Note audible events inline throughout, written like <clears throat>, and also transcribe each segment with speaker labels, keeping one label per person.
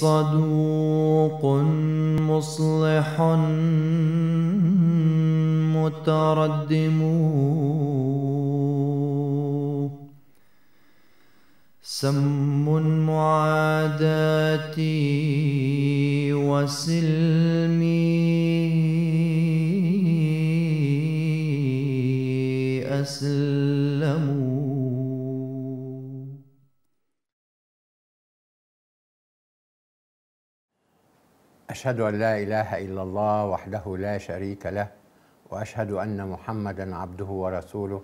Speaker 1: صدوق مصلح متردم سم معاداتي وسلمي أشهد أن لا إله إلا الله وحده لا شريك له وأشهد أن محمدا عبده ورسوله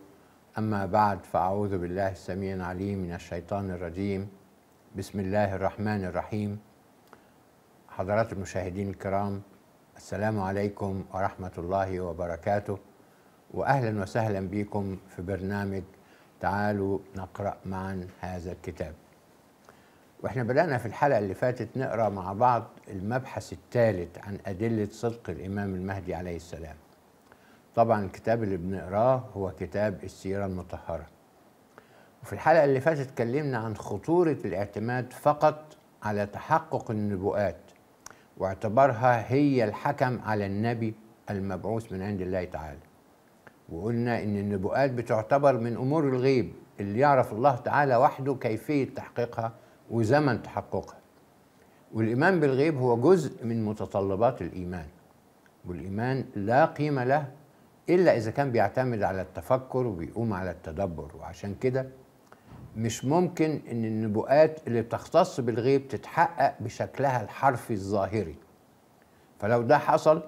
Speaker 1: أما بعد فأعوذ بالله السميع العليم من الشيطان الرجيم بسم الله الرحمن الرحيم حضرات المشاهدين الكرام السلام عليكم ورحمة الله وبركاته وأهلا وسهلا بكم في برنامج تعالوا نقرأ معا هذا الكتاب واحنا بدأنا في الحلقة اللي فاتت نقرأ مع بعض المبحث الثالث عن أدلة صدق الإمام المهدي عليه السلام طبعا الكتاب اللي بنقراه هو كتاب السيرة المطهرة وفي الحلقة اللي فاتت اتكلمنا عن خطورة الاعتماد فقط على تحقق النبوءات واعتبارها هي الحكم على النبي المبعوث من عند الله تعالى وقلنا ان النبوءات بتعتبر من امور الغيب اللي يعرف الله تعالى وحده كيفية تحقيقها وزمن تحققها والإيمان بالغيب هو جزء من متطلبات الإيمان والإيمان لا قيمة له إلا إذا كان بيعتمد على التفكر وبيقوم على التدبر وعشان كده مش ممكن إن النبوءات اللي بتختص بالغيب تتحقق بشكلها الحرفي الظاهري فلو ده حصل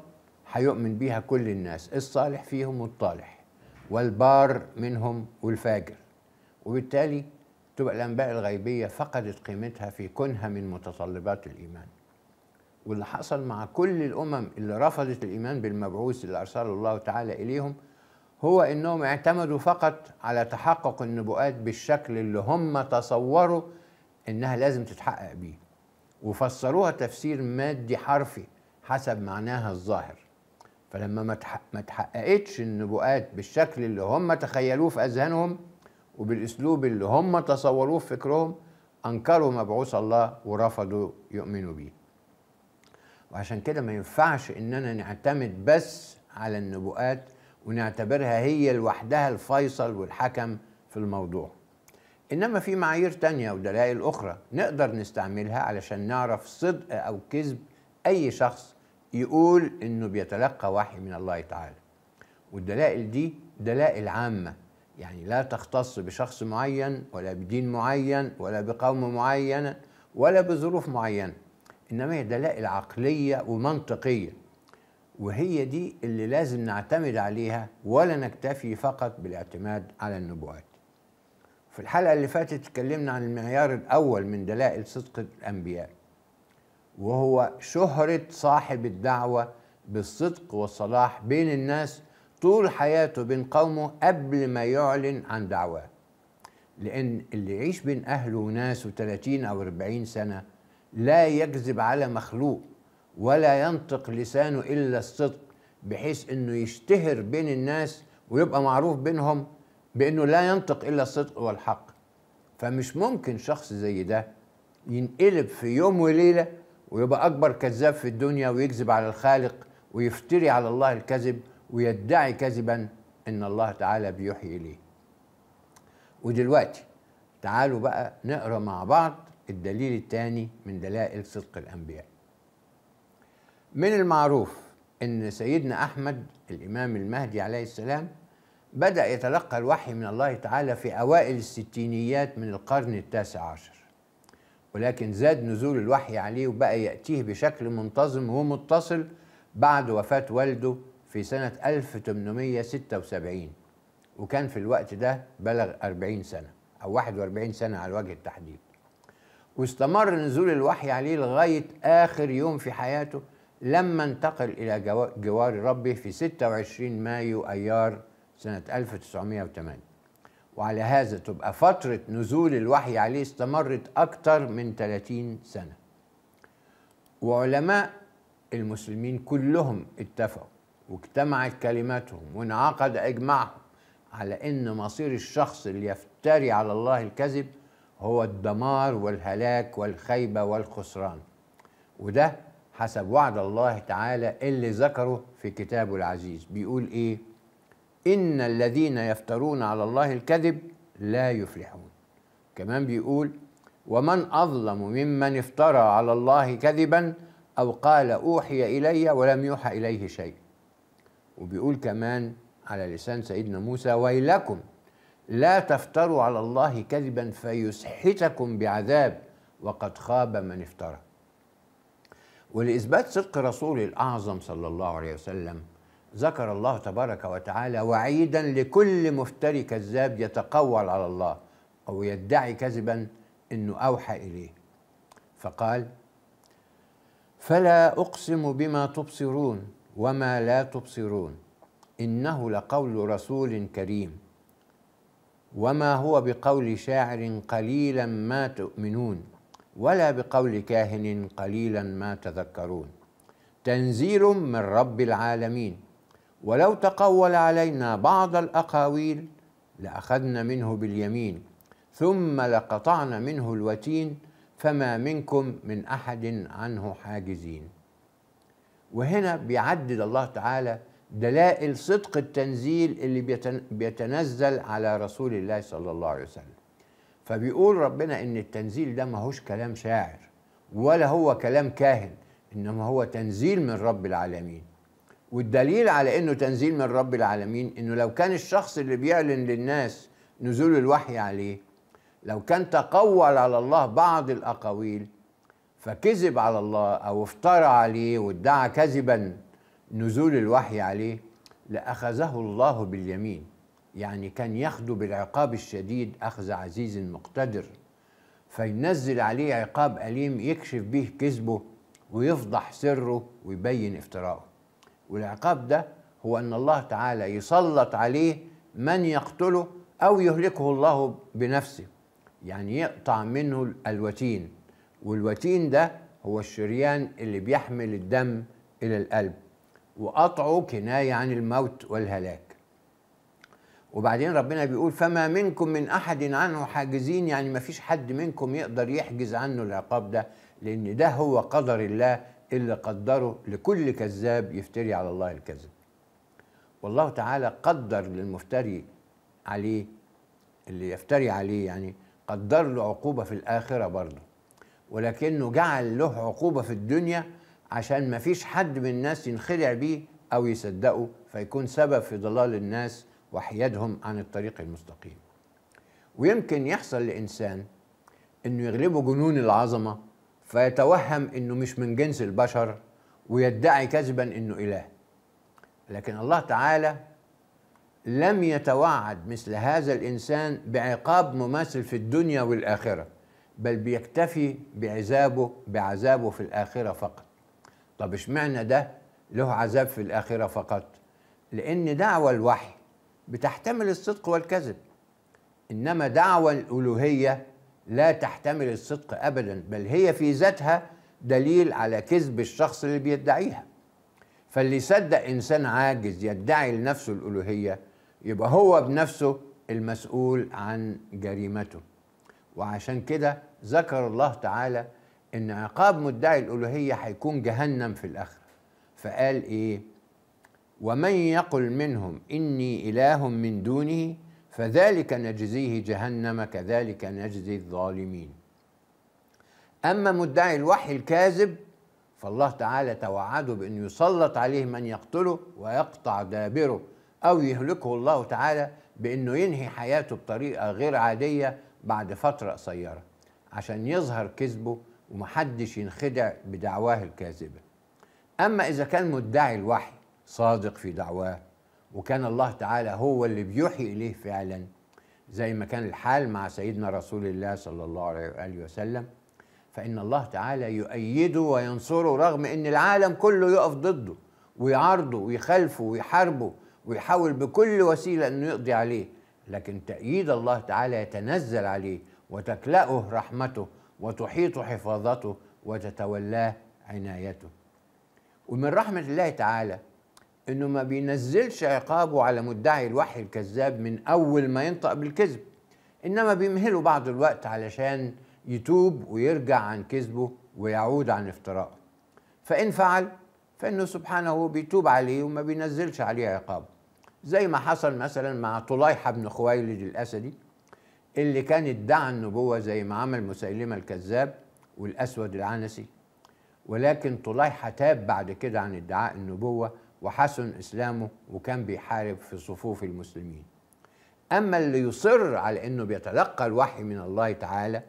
Speaker 1: هيؤمن بيها كل الناس الصالح فيهم والطالح والبار منهم والفاجر وبالتالي تبقى الأنباء الغيبية فقدت قيمتها في كونها من متطلبات الإيمان واللي حصل مع كل الأمم اللي رفضت الإيمان بالمبعوث اللي أرسله الله تعالى إليهم هو إنهم اعتمدوا فقط على تحقق النبوءات بالشكل اللي هم تصوروا إنها لازم تتحقق بيه وفسروها تفسير مادي حرفي حسب معناها الظاهر فلما ما تحققتش النبوءات بالشكل اللي هم تخيلوه في أذهانهم وبالاسلوب اللي هم تصوروه في فكرهم انكروا مبعوث الله ورفضوا يؤمنوا به وعشان كده ما ينفعش اننا نعتمد بس على النبوءات ونعتبرها هي لوحدها الفيصل والحكم في الموضوع انما في معايير تانية ودلائل اخرى نقدر نستعملها علشان نعرف صدق او كذب اي شخص يقول انه بيتلقى وحي من الله تعالى والدلائل دي دلائل عامه يعني لا تختص بشخص معين ولا بدين معين ولا بقوم معين ولا بظروف معينة إنما هي دلائل عقلية ومنطقية وهي دي اللي لازم نعتمد عليها ولا نكتفي فقط بالاعتماد على النبوات في الحلقة اللي فاتت اتكلمنا عن المعيار الأول من دلائل صدق الأنبياء وهو شهرة صاحب الدعوة بالصدق والصلاح بين الناس طول حياته بين قومه قبل ما يعلن عن دعواه لأن اللي يعيش بين أهله وناسه 30 أو 40 سنة لا يكذب على مخلوق ولا ينطق لسانه إلا الصدق بحيث أنه يشتهر بين الناس ويبقى معروف بينهم بأنه لا ينطق إلا الصدق والحق فمش ممكن شخص زي ده ينقلب في يوم وليلة ويبقى أكبر كذاب في الدنيا ويكذب على الخالق ويفتري على الله الكذب ويدعي كذبا ان الله تعالى بيحيي اليه ودلوقتي تعالوا بقى نقرا مع بعض الدليل الثاني من دلائل صدق الانبياء من المعروف ان سيدنا احمد الامام المهدي عليه السلام بدا يتلقى الوحي من الله تعالى في اوائل الستينيات من القرن التاسع عشر ولكن زاد نزول الوحي عليه وبقى ياتيه بشكل منتظم ومتصل بعد وفاه والده في سنة 1876 وكان في الوقت ده بلغ 40 سنة أو 41 سنة على وجه التحديد واستمر نزول الوحي عليه لغاية آخر يوم في حياته لما انتقل إلى جوار ربه في 26 مايو أيار سنة 1908 وعلى هذا تبقى فترة نزول الوحي عليه استمرت أكثر من 30 سنة وعلماء المسلمين كلهم اتفقوا واجتمعت كلماتهم وانعقد اجماعهم على ان مصير الشخص اللي يفتري على الله الكذب هو الدمار والهلاك والخيبه والخسران وده حسب وعد الله تعالى اللي ذكره في كتابه العزيز بيقول ايه ان الذين يفترون على الله الكذب لا يفلحون كمان بيقول ومن اظلم ممن افترى على الله كذبا او قال اوحي الي ولم يوحى اليه شيء وبيقول كمان على لسان سيدنا موسى ويلكم لا تفتروا على الله كذبا فيسحتكم بعذاب وقد خاب من افترى ولإثبات صدق رسول الأعظم صلى الله عليه وسلم ذكر الله تبارك وتعالى وعيدا لكل مفتري كذاب يتقول على الله أو يدعي كذبا أنه أوحى إليه فقال فلا أقسم بما تبصرون وما لا تبصرون انه لقول رسول كريم وما هو بقول شاعر قليلا ما تؤمنون ولا بقول كاهن قليلا ما تذكرون تنزيل من رب العالمين ولو تقول علينا بعض الاقاويل لاخذنا منه باليمين ثم لقطعنا منه الوتين فما منكم من احد عنه حاجزين وهنا بيعدد الله تعالى دلائل صدق التنزيل اللي بيتنزل على رسول الله صلى الله عليه وسلم فبيقول ربنا ان التنزيل ده ماهوش كلام شاعر ولا هو كلام كاهن انما هو تنزيل من رب العالمين والدليل على انه تنزيل من رب العالمين انه لو كان الشخص اللي بيعلن للناس نزول الوحي عليه لو كان تقول على الله بعض الاقاويل فكذب على الله او افترى عليه وادعى كذبا نزول الوحي عليه لاخذه الله باليمين يعني كان ياخده بالعقاب الشديد اخذ عزيز مقتدر فينزل عليه عقاب اليم يكشف به كذبه ويفضح سره ويبين افتراءه والعقاب ده هو ان الله تعالى يسلط عليه من يقتله او يهلكه الله بنفسه يعني يقطع منه الوتين والوتين ده هو الشريان اللي بيحمل الدم إلى القلب وقطعه كناية عن الموت والهلاك وبعدين ربنا بيقول فما منكم من أحد عنه حاجزين يعني ما فيش حد منكم يقدر يحجز عنه العقاب ده لأن ده هو قدر الله اللي قدره لكل كذاب يفتري على الله الكذب والله تعالى قدر للمفتري عليه اللي يفتري عليه يعني قدر له عقوبة في الآخرة برضه ولكنه جعل له عقوبة في الدنيا عشان ما فيش حد من الناس ينخدع بيه أو يصدقه فيكون سبب في ضلال الناس وحيادهم عن الطريق المستقيم ويمكن يحصل لإنسان أنه يغلبه جنون العظمة فيتوهم أنه مش من جنس البشر ويدعي كذبا أنه إله لكن الله تعالى لم يتوعد مثل هذا الإنسان بعقاب مماثل في الدنيا والآخرة بل بيكتفي بعذابه بعذابه في الآخرة فقط طب اشمعنى ده له عذاب في الآخرة فقط لأن دعوة الوحي بتحتمل الصدق والكذب إنما دعوة الألوهية لا تحتمل الصدق أبدا بل هي في ذاتها دليل على كذب الشخص اللي بيدعيها فاللي يصدق إنسان عاجز يدعي لنفسه الألوهية يبقى هو بنفسه المسؤول عن جريمته وعشان كده ذكر الله تعالى ان عقاب مدعي الالوهيه هيكون جهنم في الاخره فقال ايه ومن يقل منهم اني اله من دونه فذلك نجزيه جهنم كذلك نجزي الظالمين اما مدعي الوحي الكاذب فالله تعالى توعده بأن يسلط عليه من يقتله ويقطع دابره أو يهلكه الله تعالى بأنه ينهي حياته بطريقة غير عادية بعد فترة قصيرة عشان يظهر كذبه ومحدش ينخدع بدعواه الكاذبة أما إذا كان مدعي الوحي صادق في دعواه وكان الله تعالى هو اللي بيوحي إليه فعلا زي ما كان الحال مع سيدنا رسول الله صلى الله عليه وآله وسلم فإن الله تعالى يؤيده وينصره رغم إن العالم كله يقف ضده ويعارضه ويخالفه ويحاربه ويحاول بكل وسيلة أنه يقضي عليه لكن تأييد الله تعالى يتنزل عليه وتكلأه رحمته وتحيط حفاظته وتتولاه عنايته ومن رحمة الله تعالى انه ما بينزلش عقابه على مدعي الوحي الكذاب من اول ما ينطق بالكذب انما بيمهله بعض الوقت علشان يتوب ويرجع عن كذبه ويعود عن افترائه فان فعل فانه سبحانه بيتوب عليه وما بينزلش عليه عقابه زي ما حصل مثلا مع طليحه بن خويلد الاسدي اللي كان ادعى النبوه زي ما عمل مسيلمه الكذاب والاسود العنسي ولكن طليحه تاب بعد كده عن ادعاء النبوه وحسن اسلامه وكان بيحارب في صفوف المسلمين. اما اللي يصر على انه بيتلقى الوحي من الله تعالى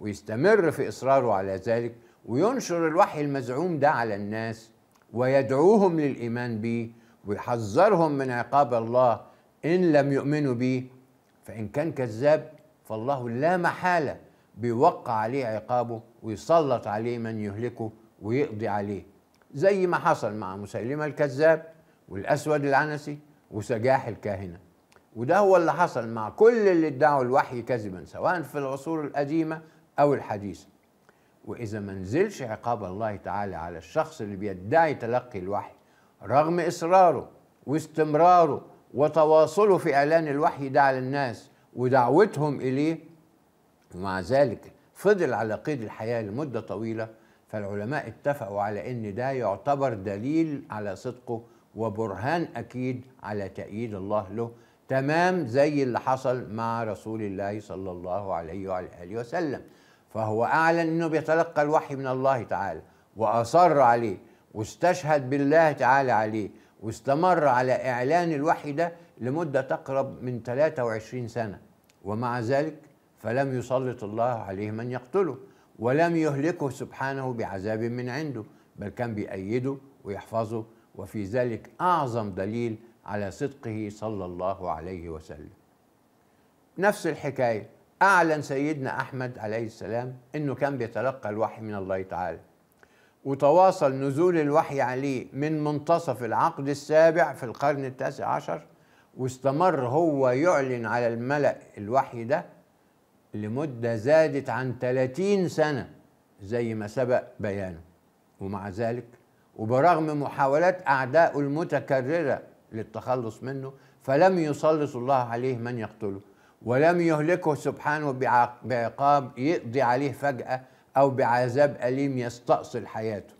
Speaker 1: ويستمر في اصراره على ذلك وينشر الوحي المزعوم ده على الناس ويدعوهم للايمان به ويحذرهم من عقاب الله إن لم يؤمنوا به فإن كان كذاب فالله لا محالة بيوقع عليه عقابه ويسلط عليه من يهلكه ويقضي عليه زي ما حصل مع مسيلمة الكذاب والأسود العنسي وسجاح الكاهنة وده هو اللي حصل مع كل اللي ادعوا الوحي كذبا سواء في العصور القديمة أو الحديثة وإذا ما نزلش عقاب الله تعالى على الشخص اللي بيدعي تلقي الوحي رغم إصراره واستمراره وتواصله في إعلان الوحي ده على الناس ودعوتهم إليه ومع ذلك فضل على قيد الحياة لمدة طويلة فالعلماء اتفقوا على أن ده يعتبر دليل على صدقه وبرهان أكيد على تأييد الله له تمام زي اللي حصل مع رسول الله صلى الله عليه وعلى آله وسلم فهو أعلن أنه بيتلقى الوحي من الله تعالى وأصر عليه واستشهد بالله تعالى عليه واستمر على إعلان الوحي ده لمدة تقرب من 23 سنة ومع ذلك فلم يسلط الله عليه من يقتله ولم يهلكه سبحانه بعذاب من عنده بل كان بيأيده ويحفظه وفي ذلك أعظم دليل على صدقه صلى الله عليه وسلم نفس الحكاية أعلن سيدنا أحمد عليه السلام أنه كان بيتلقى الوحي من الله تعالى وتواصل نزول الوحي عليه من منتصف العقد السابع في القرن التاسع عشر واستمر هو يعلن على الملأ الوحي ده لمدة زادت عن 30 سنة زي ما سبق بيانه ومع ذلك وبرغم محاولات أعدائه المتكررة للتخلص منه فلم يسلط الله عليه من يقتله ولم يهلكه سبحانه بعقاب يقضي عليه فجأة أو بعذاب أليم يستأصل حياته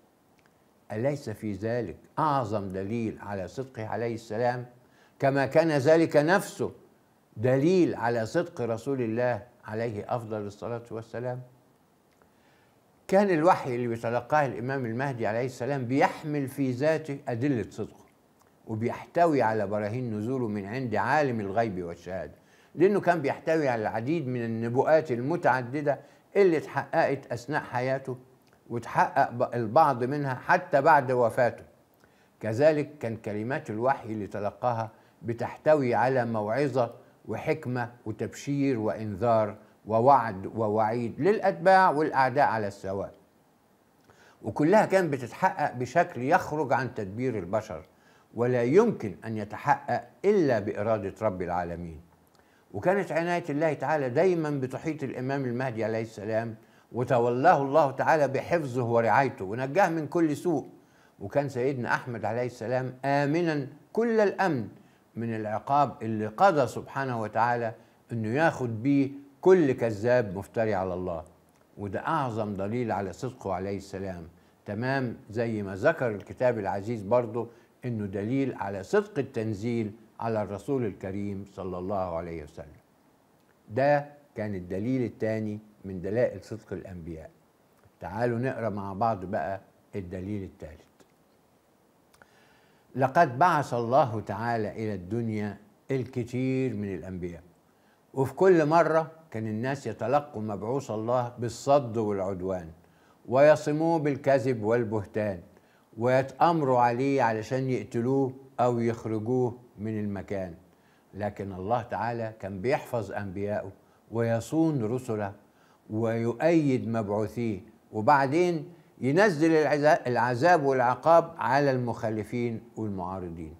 Speaker 1: أليس في ذلك أعظم دليل على صدقه عليه السلام كما كان ذلك نفسه دليل على صدق رسول الله عليه أفضل الصلاة والسلام كان الوحي اللي بيتلقاه الإمام المهدي عليه السلام بيحمل في ذاته أدلة صدقه وبيحتوي على براهين نزوله من عند عالم الغيب والشهادة لأنه كان بيحتوي على العديد من النبوءات المتعددة اللي اتحققت أثناء حياته وتحقق البعض منها حتى بعد وفاته كذلك كان كلمات الوحي اللي تلقاها بتحتوي على موعظة وحكمة وتبشير وإنذار ووعد ووعيد للأتباع والأعداء على السواء وكلها كانت بتتحقق بشكل يخرج عن تدبير البشر ولا يمكن أن يتحقق إلا بإرادة رب العالمين وكانت عناية الله تعالى دايما بتحيط الإمام المهدي عليه السلام وتولاه الله تعالى بحفظه ورعايته ونجاه من كل سوء وكان سيدنا أحمد عليه السلام آمنا كل الأمن من العقاب اللي قضى سبحانه وتعالى أنه ياخد بيه كل كذاب مفتري على الله وده أعظم دليل على صدقه عليه السلام تمام زي ما ذكر الكتاب العزيز برضه أنه دليل على صدق التنزيل على الرسول الكريم صلى الله عليه وسلم ده كان الدليل الثاني من دلائل صدق الأنبياء تعالوا نقرأ مع بعض بقى الدليل الثالث لقد بعث الله تعالى إلى الدنيا الكثير من الأنبياء وفي كل مرة كان الناس يتلقوا مبعوث الله بالصد والعدوان ويصموه بالكذب والبهتان ويتأمروا عليه علشان يقتلوه أو يخرجوه من المكان لكن الله تعالى كان بيحفظ أنبيائه ويصون رسله ويؤيد مبعوثيه وبعدين ينزل العذاب والعقاب على المخالفين والمعارضين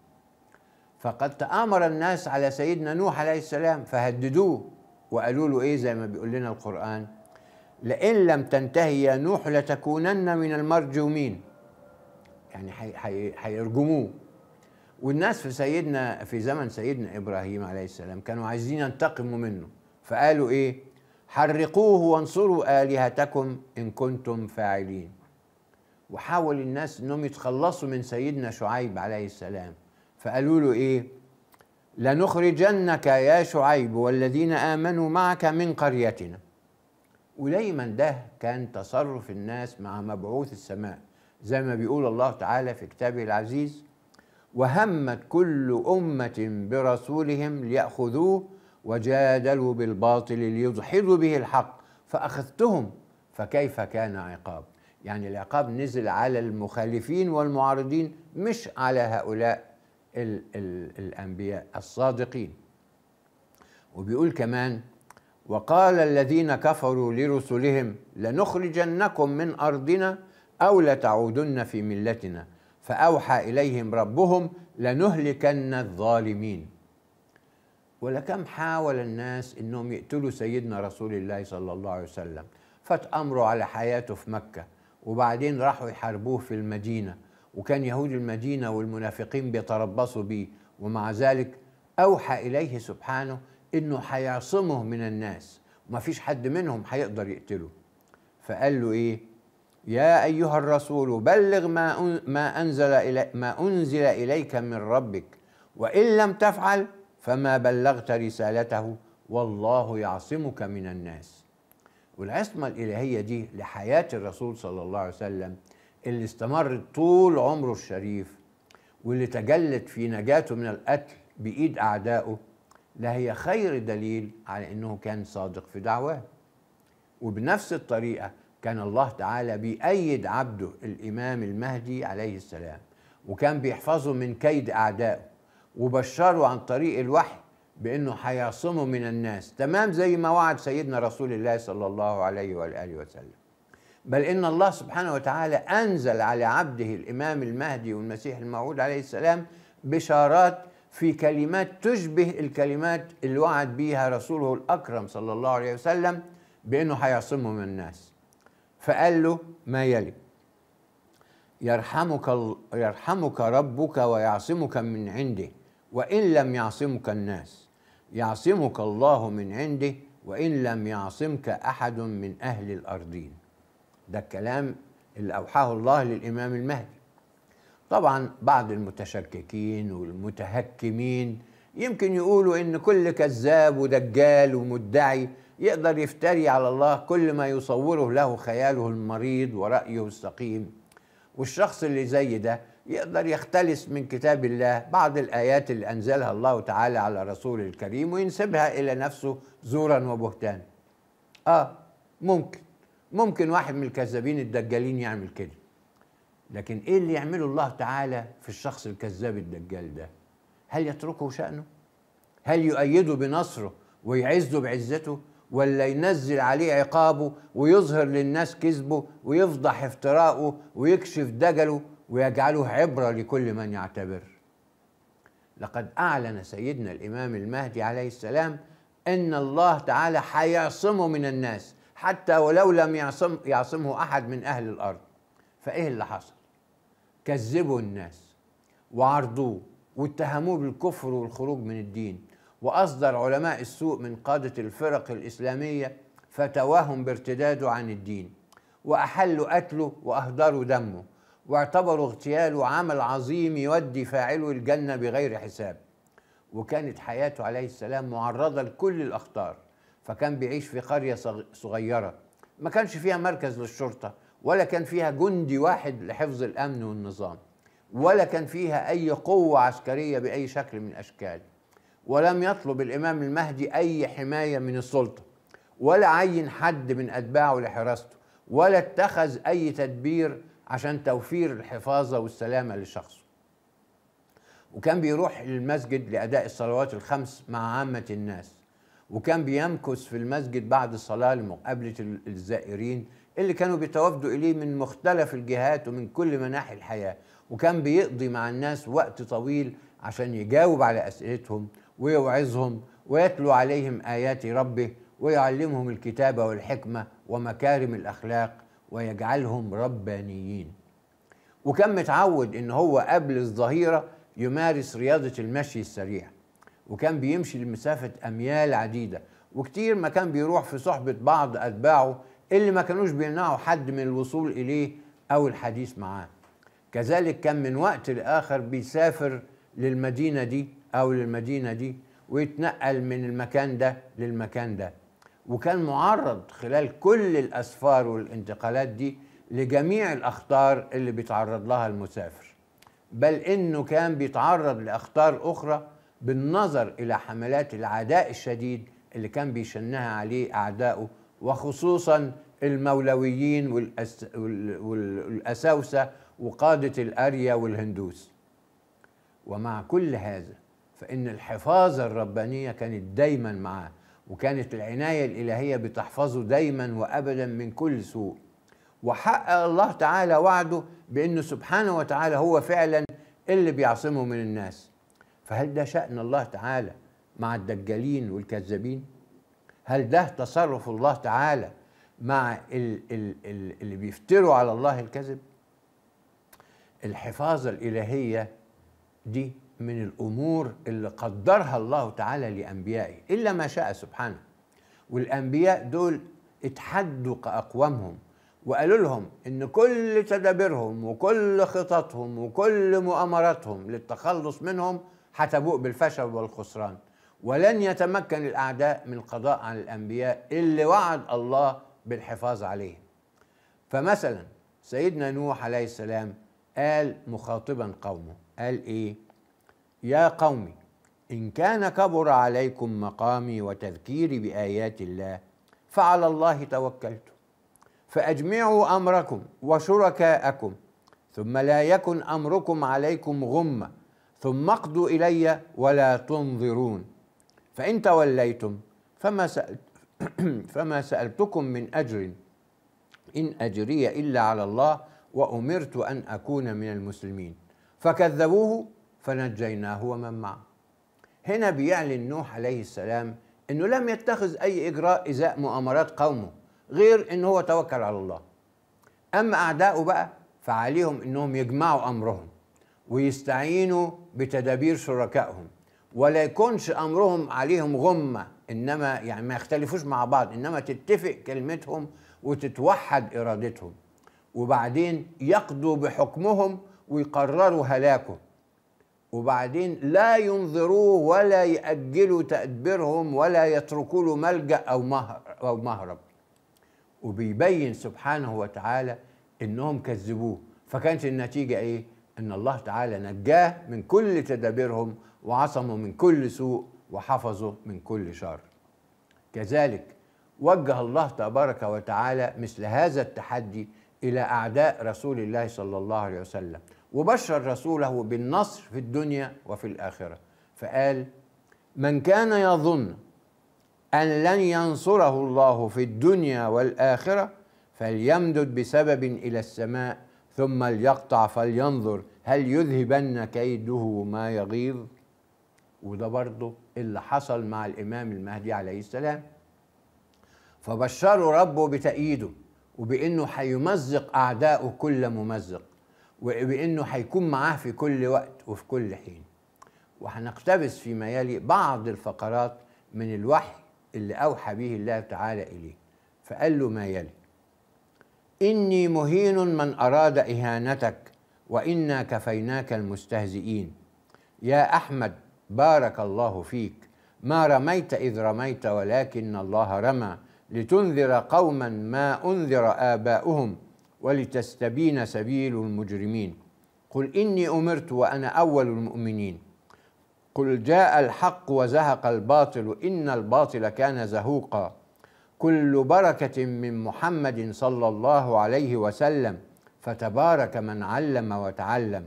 Speaker 1: فقد تآمر الناس على سيدنا نوح عليه السلام فهددوه وقالوا له ايه زي ما بيقول لنا القرآن لئن لم تنتهي يا نوح لتكونن من المرجومين يعني هيرجموه والناس في سيدنا في زمن سيدنا ابراهيم عليه السلام كانوا عايزين ينتقموا منه فقالوا ايه حرقوه وانصروا الهتكم ان كنتم فاعلين وحاول الناس انهم يتخلصوا من سيدنا شعيب عليه السلام فقالوا له ايه لنخرجنك يا شعيب والذين امنوا معك من قريتنا ودايما ده كان تصرف الناس مع مبعوث السماء زي ما بيقول الله تعالى في كتابه العزيز وهمت كل أمة برسولهم ليأخذوه وجادلوا بالباطل ليدحضوا به الحق فأخذتهم فكيف كان عقاب يعني العقاب نزل على المخالفين والمعارضين مش على هؤلاء الـ الـ الأنبياء الصادقين وبيقول كمان وقال الذين كفروا لرسلهم لنخرجنكم من أرضنا أو لتعودن في ملتنا فأوحى إليهم ربهم لنهلكن الظالمين ولكم حاول الناس انهم يقتلوا سيدنا رسول الله صلى الله عليه وسلم أمره على حياته في مكه وبعدين راحوا يحاربوه في المدينه وكان يهود المدينه والمنافقين بيتربصوا بيه ومع ذلك اوحى اليه سبحانه انه هيعصمه من الناس وما فيش حد منهم هيقدر يقتله فقال له ايه يا أيها الرسول بلغ ما ما أنزل ما أنزل إليك من ربك وإن لم تفعل فما بلغت رسالته والله يعصمك من الناس والعصمة الإلهية دي لحياة الرسول صلى الله عليه وسلم اللي استمرت طول عمره الشريف واللي تجلت في نجاته من القتل بإيد أعدائه لا هي خير دليل على أنه كان صادق في دعواه وبنفس الطريقة كان الله تعالى بيأيد عبده الإمام المهدي عليه السلام وكان بيحفظه من كيد أعدائه وبشره عن طريق الوحي بأنه هيعصمه من الناس تمام زي ما وعد سيدنا رسول الله صلى الله عليه وآله وسلم بل إن الله سبحانه وتعالى أنزل على عبده الإمام المهدي والمسيح الموعود عليه السلام بشارات في كلمات تشبه الكلمات اللي وعد بيها رسوله الأكرم صلى الله عليه وسلم بأنه هيعصمه من الناس فقال له ما يلي يرحمك يرحمك ربك ويعصمك من عنده وان لم يعصمك الناس يعصمك الله من عنده وان لم يعصمك احد من اهل الارضين ده الكلام اللي اوحاه الله للامام المهدي طبعا بعض المتشككين والمتهكمين يمكن يقولوا ان كل كذاب ودجال ومدعي يقدر يفتري على الله كل ما يصوره له خياله المريض ورأيه السقيم والشخص اللي زي ده يقدر يختلس من كتاب الله بعض الآيات اللي أنزلها الله تعالى على رسول الكريم وينسبها إلى نفسه زورا وبهتان آه ممكن ممكن واحد من الكذابين الدجالين يعمل كده لكن إيه اللي يعمله الله تعالى في الشخص الكذاب الدجال ده هل يتركه شأنه؟ هل يؤيده بنصره ويعزه بعزته ولا ينزل عليه عقابه ويظهر للناس كذبه ويفضح افتراءه ويكشف دجله ويجعله عبرة لكل من يعتبر لقد أعلن سيدنا الإمام المهدي عليه السلام أن الله تعالى هيعصمه من الناس حتى ولو لم يعصم يعصمه أحد من أهل الأرض فإيه اللي حصل؟ كذبوا الناس وعرضوه واتهموه بالكفر والخروج من الدين وأصدر علماء السوء من قادة الفرق الإسلامية فتواهم بارتداده عن الدين وأحلوا قتله وأهدروا دمه واعتبروا اغتياله عمل عظيم يودي فاعله الجنة بغير حساب وكانت حياته عليه السلام معرضة لكل الأخطار فكان بيعيش في قرية صغيرة ما كانش فيها مركز للشرطة ولا كان فيها جندي واحد لحفظ الأمن والنظام ولا كان فيها أي قوة عسكرية بأي شكل من الأشكال ولم يطلب الإمام المهدي أي حماية من السلطة ولا عين حد من أتباعه لحراسته ولا اتخذ أي تدبير عشان توفير الحفاظة والسلامة لشخصه وكان بيروح للمسجد لأداء الصلوات الخمس مع عامة الناس وكان بيمكث في المسجد بعد الصلاة لمقابلة الزائرين اللي كانوا بيتوافدوا إليه من مختلف الجهات ومن كل مناحي الحياة وكان بيقضي مع الناس وقت طويل عشان يجاوب على أسئلتهم ويوعظهم ويتلو عليهم ايات ربه ويعلمهم الكتابه والحكمه ومكارم الاخلاق ويجعلهم ربانيين وكان متعود ان هو قبل الظهيره يمارس رياضه المشي السريع وكان بيمشي لمسافه اميال عديده وكتير ما كان بيروح في صحبه بعض اتباعه اللي ما كانوش بيمنعوا حد من الوصول اليه او الحديث معاه كذلك كان من وقت لاخر بيسافر للمدينه دي او للمدينه دي ويتنقل من المكان ده للمكان ده وكان معرض خلال كل الاسفار والانتقالات دي لجميع الاخطار اللي بيتعرض لها المسافر بل انه كان بيتعرض لاخطار اخرى بالنظر الى حملات العداء الشديد اللي كان بيشنها عليه اعدائه وخصوصا المولويين والأس... والاساوسه وقاده الاريا والهندوس ومع كل هذا فإن الحفاظة الربانية كانت دايما معاه وكانت العناية الإلهية بتحفظه دايما وأبدا من كل سوء وحقق الله تعالى وعده بأنه سبحانه وتعالى هو فعلا اللي بيعصمه من الناس فهل ده شأن الله تعالى مع الدجالين والكذابين؟ هل ده تصرف الله تعالى مع اللي بيفتروا على الله الكذب؟ الحفاظة الإلهية دي من الأمور اللي قدرها الله تعالى لأنبيائه إلا ما شاء سبحانه والأنبياء دول اتحدوا كأقوامهم وقالوا لهم إن كل تدابيرهم وكل خططهم وكل مؤامراتهم للتخلص منهم حتبوء بالفشل والخسران ولن يتمكن الأعداء من القضاء على الأنبياء اللي وعد الله بالحفاظ عليهم فمثلا سيدنا نوح عليه السلام قال مخاطبا قومه قال إيه يا قوم إن كان كبر عليكم مقامي وتذكيري بآيات الله فعلى الله توكلت فأجمعوا أمركم وشركاءكم ثم لا يكن أمركم عليكم غمة ثم اقضوا إلي ولا تنظرون فإن توليتم فما, سألت <clears throat> فما سألتكم من أجر إن أجري إلا على الله وأمرت أن أكون من المسلمين فكذبوه فنجيناه ومن معه هنا بيعلن نوح عليه السلام انه لم يتخذ اي اجراء ازاء مؤامرات قومه غير ان هو توكل على الله اما اعدائه بقى فعليهم انهم يجمعوا امرهم ويستعينوا بتدابير شركائهم ولا يكونش امرهم عليهم غمه انما يعني ما يختلفوش مع بعض انما تتفق كلمتهم وتتوحد ارادتهم وبعدين يقضوا بحكمهم ويقرروا هلاكه وبعدين لا ينظروه ولا يأجلوا تأدبرهم ولا يتركوا له ملجأ أو مهر أو مهرب وبيبين سبحانه وتعالى إنهم كذبوه فكانت النتيجة إيه؟ إن الله تعالى نجاه من كل تدابيرهم وعصمه من كل سوء وحفظه من كل شر كذلك وجه الله تبارك وتعالى مثل هذا التحدي إلى أعداء رسول الله صلى الله عليه وسلم وبشر رسوله بالنصر في الدنيا وفي الآخرة فقال من كان يظن أن لن ينصره الله في الدنيا والآخرة فليمدد بسبب إلى السماء ثم ليقطع فلينظر هل يذهبن كيده ما يغيظ وده برضه اللي حصل مع الإمام المهدي عليه السلام فبشروا ربه بتأييده وبانه هيمزق اعدائه كل ممزق وبانه هيكون معاه في كل وقت وفي كل حين وهنقتبس فيما يلي بعض الفقرات من الوحي اللي اوحى به الله تعالى اليه فقال له ما يلي اني مهين من اراد اهانتك وانا كفيناك المستهزئين يا احمد بارك الله فيك ما رميت اذ رميت ولكن الله رمى لتنذر قوما ما انذر اباؤهم ولتستبين سبيل المجرمين قل اني امرت وانا اول المؤمنين قل جاء الحق وزهق الباطل ان الباطل كان زهوقا كل بركه من محمد صلى الله عليه وسلم فتبارك من علم وتعلم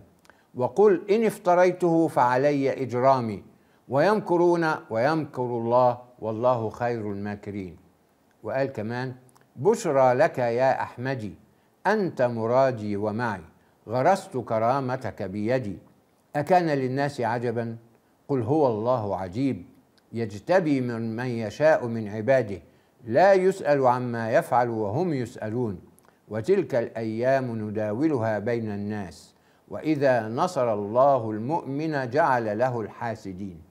Speaker 1: وقل ان افتريته فعلي اجرامي ويمكرون ويمكر الله والله خير الماكرين وقال كمان بشرى لك يا أحمدي أنت مرادي ومعي غرست كرامتك بيدي أكان للناس عجبا قل هو الله عجيب يجتبي من من يشاء من عباده لا يسأل عما يفعل وهم يسألون وتلك الأيام نداولها بين الناس وإذا نصر الله المؤمن جعل له الحاسدين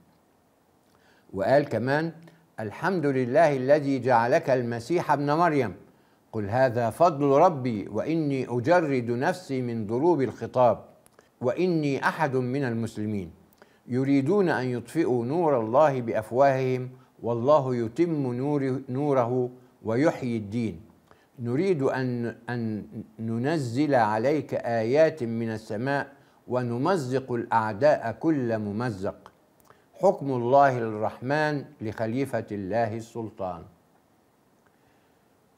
Speaker 1: وقال كمان الحمد لله الذي جعلك المسيح ابن مريم قل هذا فضل ربي واني اجرد نفسي من ضروب الخطاب واني احد من المسلمين يريدون ان يطفئوا نور الله بافواههم والله يتم نوره ويحيي الدين نريد ان ان ننزل عليك ايات من السماء ونمزق الاعداء كل ممزق حكم الله الرحمن لخليفة الله السلطان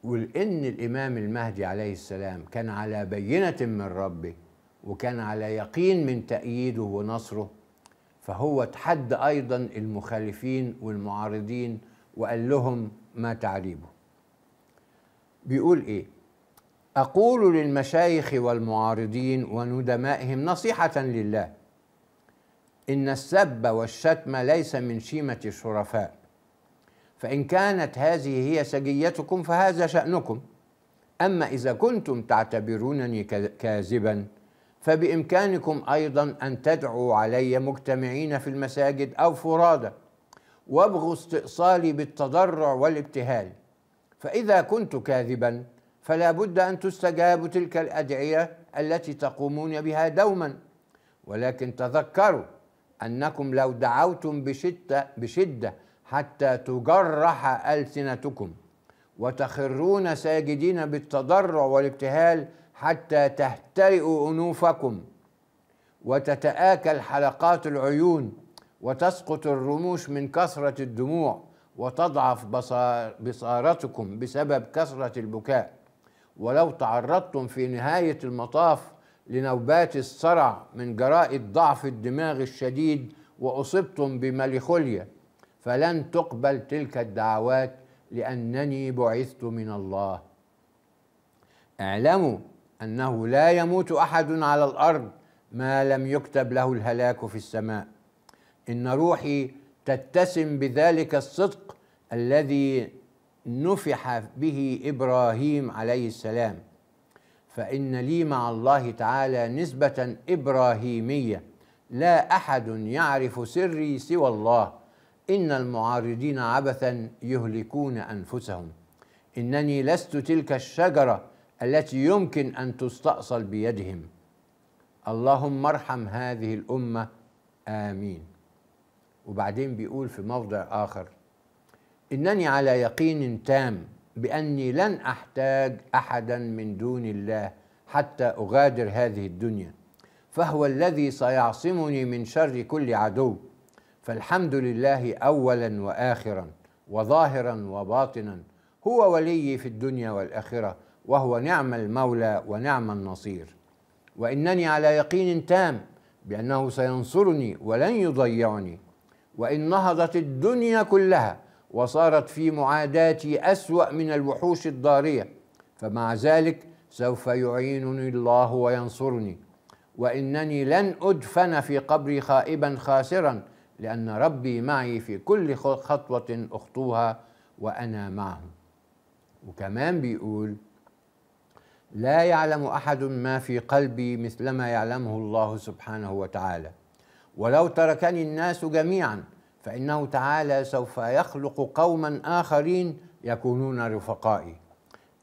Speaker 1: ولأن الإمام المهدي عليه السلام كان على بينة من ربه وكان على يقين من تأييده ونصره فهو تحدى أيضا المخالفين والمعارضين وقال لهم ما تعريبه بيقول إيه أقول للمشايخ والمعارضين وندمائهم نصيحة لله إن السب والشتم ليس من شيمة الشرفاء فإن كانت هذه هي سجيتكم فهذا شأنكم أما إذا كنتم تعتبرونني كاذبا فبإمكانكم أيضا أن تدعوا علي مجتمعين في المساجد أو فرادى وابغوا استئصالي بالتضرع والابتهال فإذا كنت كاذبا فلا بد أن تستجابوا تلك الأدعية التي تقومون بها دوما ولكن تذكروا أنكم لو دعوتم بشدة, بشدة حتى تجرح ألسنتكم وتخرون ساجدين بالتضرع والابتهال حتى تهترئ أنوفكم وتتآكل حلقات العيون وتسقط الرموش من كثرة الدموع وتضعف بصارتكم بسبب كثرة البكاء ولو تعرضتم في نهاية المطاف لنوبات الصرع من جراء ضعف الدماغ الشديد واصبتم بمليخوليا فلن تقبل تلك الدعوات لانني بعثت من الله اعلموا انه لا يموت احد على الارض ما لم يكتب له الهلاك في السماء ان روحي تتسم بذلك الصدق الذي نفح به ابراهيم عليه السلام فإن لي مع الله تعالى نسبة إبراهيمية لا أحد يعرف سري سوى الله إن المعارضين عبثا يهلكون أنفسهم إنني لست تلك الشجرة التي يمكن أن تستأصل بيدهم اللهم ارحم هذه الأمة آمين وبعدين بيقول في موضع آخر إنني على يقين تام باني لن احتاج احدا من دون الله حتى اغادر هذه الدنيا فهو الذي سيعصمني من شر كل عدو فالحمد لله اولا واخرا وظاهرا وباطنا هو ولي في الدنيا والاخره وهو نعم المولى ونعم النصير وانني على يقين تام بانه سينصرني ولن يضيعني وان نهضت الدنيا كلها وصارت في معاداتي أسوأ من الوحوش الضارية فمع ذلك سوف يعينني الله وينصرني وإنني لن أدفن في قبري خائبا خاسرا لأن ربي معي في كل خطوة أخطوها وأنا معه وكمان بيقول لا يعلم أحد ما في قلبي مثلما يعلمه الله سبحانه وتعالى ولو تركني الناس جميعا فإنه تعالى سوف يخلق قوما آخرين يكونون رفقائي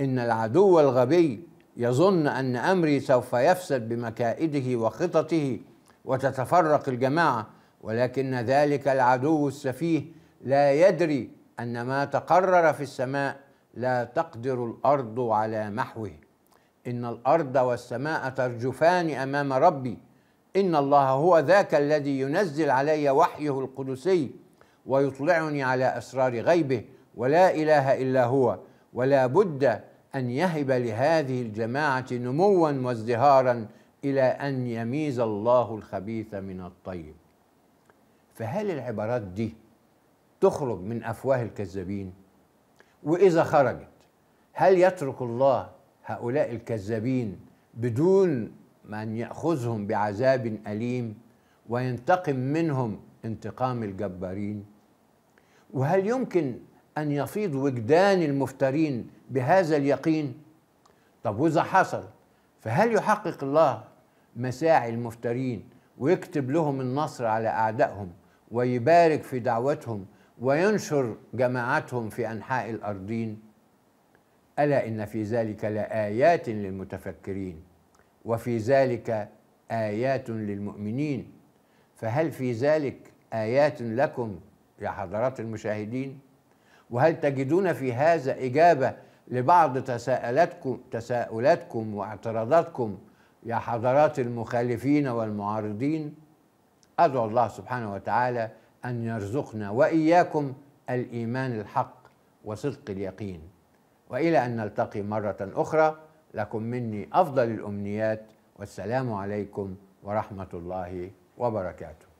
Speaker 1: إن العدو الغبي يظن أن أمري سوف يفسد بمكائده وخططه وتتفرق الجماعة ولكن ذلك العدو السفيه لا يدري أن ما تقرر في السماء لا تقدر الأرض على محوه إن الأرض والسماء ترجفان أمام ربي إن الله هو ذاك الذي ينزل علي وحيه القدسي ويطلعني على أسرار غيبه ولا إله إلا هو ولا بد أن يهب لهذه الجماعة نموا وازدهارا إلى أن يميز الله الخبيث من الطيب فهل العبارات دي تخرج من أفواه الكذابين؟ وإذا خرجت هل يترك الله هؤلاء الكذابين بدون من ياخذهم بعذاب اليم وينتقم منهم انتقام الجبارين وهل يمكن ان يفيض وجدان المفترين بهذا اليقين طب واذا حصل فهل يحقق الله مساعي المفترين ويكتب لهم النصر على اعدائهم ويبارك في دعوتهم وينشر جماعتهم في انحاء الارضين الا ان في ذلك لايات للمتفكرين وفي ذلك ايات للمؤمنين فهل في ذلك ايات لكم يا حضرات المشاهدين وهل تجدون في هذا اجابه لبعض تساؤلاتكم تساؤلاتكم واعتراضاتكم يا حضرات المخالفين والمعارضين ادعو الله سبحانه وتعالى ان يرزقنا واياكم الايمان الحق وصدق اليقين والى ان نلتقي مره اخرى لكم مني افضل الامنيات والسلام عليكم ورحمه الله وبركاته